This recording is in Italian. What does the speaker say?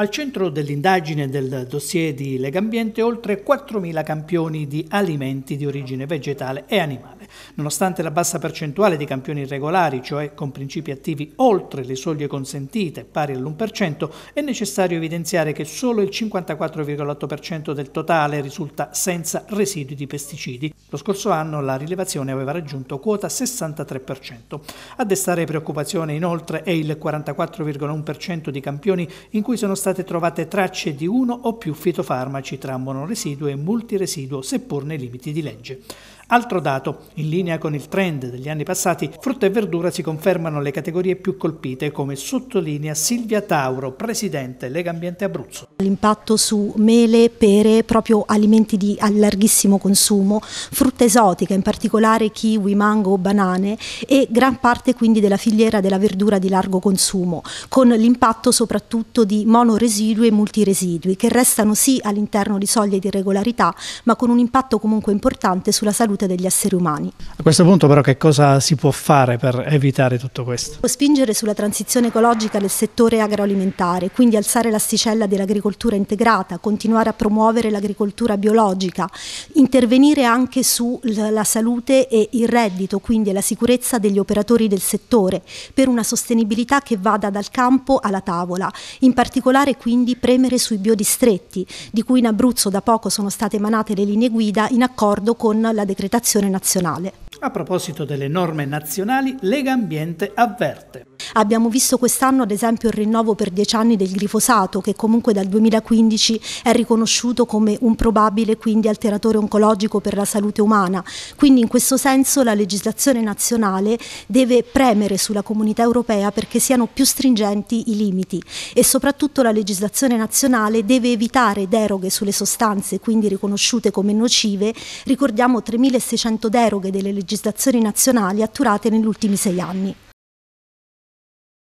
Al centro dell'indagine del dossier di Legambiente oltre 4.000 campioni di alimenti di origine vegetale e animale. Nonostante la bassa percentuale di campioni irregolari, cioè con principi attivi oltre le soglie consentite, pari all'1%, è necessario evidenziare che solo il 54,8% del totale risulta senza residui di pesticidi. Lo scorso anno la rilevazione aveva raggiunto quota 63%. A destare preoccupazione inoltre è il 44,1% di campioni in cui sono stati state trovate tracce di uno o più fitofarmaci tra monoresiduo e multiresiduo, seppur nei limiti di legge. Altro dato, in linea con il trend degli anni passati, frutta e verdura si confermano le categorie più colpite, come sottolinea Silvia Tauro, presidente Lega Ambiente Abruzzo. L'impatto su mele, pere, proprio alimenti di larghissimo consumo, frutta esotica, in particolare kiwi, mango, banane e gran parte quindi della filiera della verdura di largo consumo, con l'impatto soprattutto di monoresidui e multiresidui che restano sì all'interno di soglie di irregolarità, ma con un impatto comunque importante sulla salute degli esseri umani. A questo punto però che cosa si può fare per evitare tutto questo? Spingere sulla transizione ecologica del settore agroalimentare, quindi alzare l'asticella dell'agricoltura l'agricoltura integrata, continuare a promuovere l'agricoltura biologica, intervenire anche sulla salute e il reddito, quindi la sicurezza degli operatori del settore, per una sostenibilità che vada dal campo alla tavola, in particolare quindi premere sui biodistretti, di cui in Abruzzo da poco sono state emanate le linee guida in accordo con la decretazione nazionale. A proposito delle norme nazionali, Lega Ambiente avverte. Abbiamo visto quest'anno ad esempio il rinnovo per 10 anni del glifosato che comunque dal 2015 è riconosciuto come un probabile quindi alteratore oncologico per la salute umana. Quindi in questo senso la legislazione nazionale deve premere sulla comunità europea perché siano più stringenti i limiti e soprattutto la legislazione nazionale deve evitare deroghe sulle sostanze quindi riconosciute come nocive. Ricordiamo 3.600 deroghe delle legislazioni nazionali atturate negli ultimi sei anni.